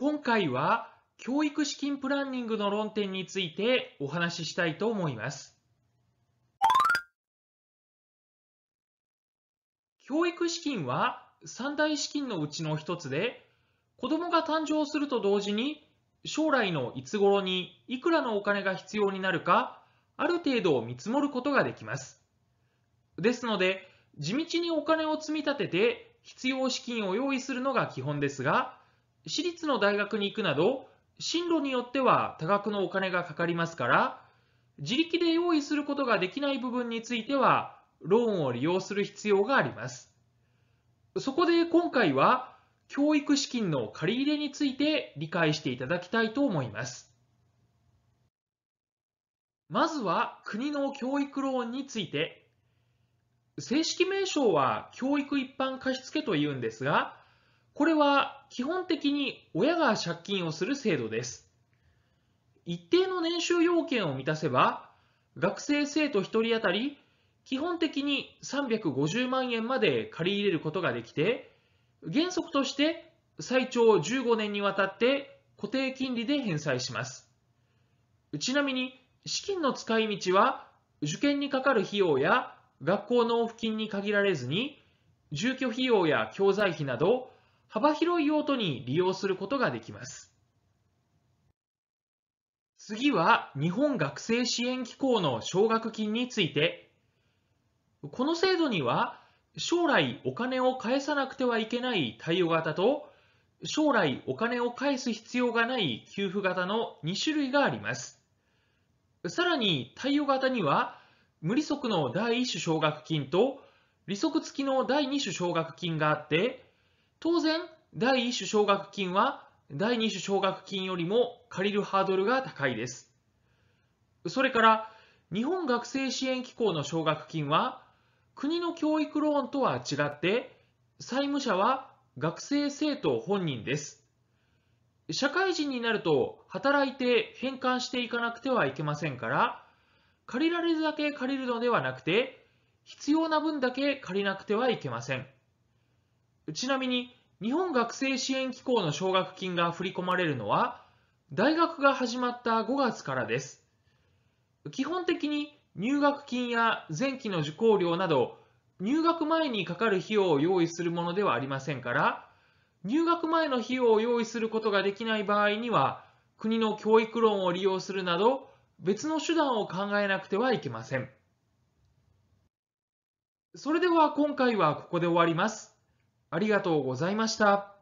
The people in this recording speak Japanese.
今回は教育資金プランニングの論点についてお話ししたいと思います。教育資金は三大資金のうちの一つで、子供が誕生すると同時に将来のいつ頃にいくらのお金が必要になるか、ある程度見積もることができます。ですので、地道にお金を積み立てて必要資金を用意するのが基本ですが、私立の大学に行くなど、進路によっては多額のお金がかかりますから、自力で用意することができない部分については、ローンを利用する必要があります。そこで今回は、教育資金の借り入れについて理解していただきたいと思います。まずは国の教育ローンについて。正式名称は教育一般貸付というんですが、これは基本的に親が借金をする制度です。一定の年収要件を満たせば、学生生徒1人当たり基本的に350万円まで借り入れることができて、原則として最長15年にわたって固定金利で返済します。ちなみに、資金の使い道は、受験にかかる費用や学校納付金に限られずに、住居費用や教材費など、幅広い用途に利用することができます。次は日本学生支援機構の奨学金について。この制度には将来お金を返さなくてはいけない貸与型と将来お金を返す必要がない給付型の2種類があります。さらに貸与型には無利息の第1種奨学金と利息付きの第2種奨学金があって当然、第1種奨学金は第2種奨学金よりも借りるハードルが高いです。それから、日本学生支援機構の奨学金は、国の教育ローンとは違って、債務者は学生生徒本人です。社会人になると働いて返還していかなくてはいけませんから、借りられるだけ借りるのではなくて、必要な分だけ借りなくてはいけません。ちなみに、日本学生支援機構の奨学金が振り込まれるのは、大学が始まった5月からです。基本的に入学金や前期の受講料など、入学前にかかる費用を用意するものではありませんから、入学前の費用を用意することができない場合には、国の教育論を利用するなど、別の手段を考えなくてはいけません。それでは今回はここで終わります。ありがとうございました。